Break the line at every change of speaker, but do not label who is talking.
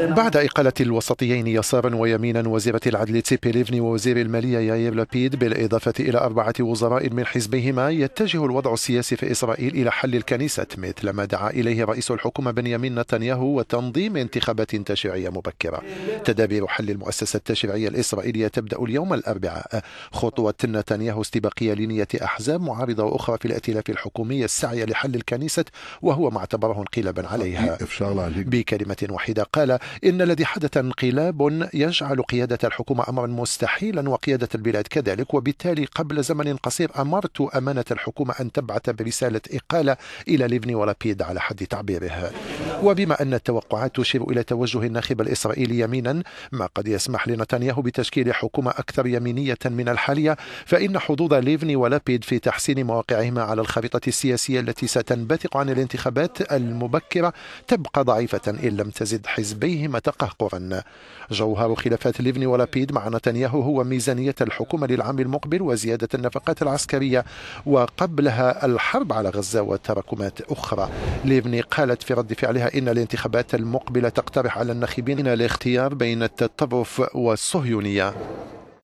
بعد إقالة الوسطيين يسارا ويمينا وزيرة العدل تيبي ليفني ووزير المالية ياير لابيد بالإضافة إلى أربعة وزراء من حزبهما يتجه الوضع السياسي في إسرائيل إلى حل الكنيسة مثل ما دعا إليه رئيس الحكومة بنيامين نتنياهو وتنظيم انتخابات تشريعية مبكرة تدابير حل المؤسسة التشريعية الإسرائيلية تبدأ اليوم الأربعاء خطوة نتنياهو استباقية لنية أحزاب معارضة وأخرى في الائتلاف الحكومي السعي لحل الكنيسة وهو ما اعتبره انقلابا عليها بكلمة واحدة قال قال إن الذي حدث انقلاب يجعل قيادة الحكومة أمرا مستحيلا وقيادة البلاد كذلك وبالتالي قبل زمن قصير أمرت أمانة الحكومة أن تبعث برسالة إقالة إلى ليفني ولابيد على حد تعبيره وبما أن التوقعات تشير إلى توجه الناخب الإسرائيلي يمينا ما قد يسمح لنتنياهو بتشكيل حكومة أكثر يمينية من الحالية فإن حظوظ ليفني ولابيد في تحسين مواقعهما على الخريطة السياسية التي ستنبثق عن الانتخابات المبكرة تبقى ضعيفة إن لم تزد حزب حزبيهما تقهقرا جوهر خلافات ليفني ولابيد مع نتنياهو هو ميزانية الحكومة للعام المقبل وزيادة النفقات العسكرية وقبلها الحرب على غزة وتراكمات أخرى ليفني قالت في رد فعلها إن الانتخابات المقبلة تقترح على الناخبين الاختيار بين التطرف والصهيونية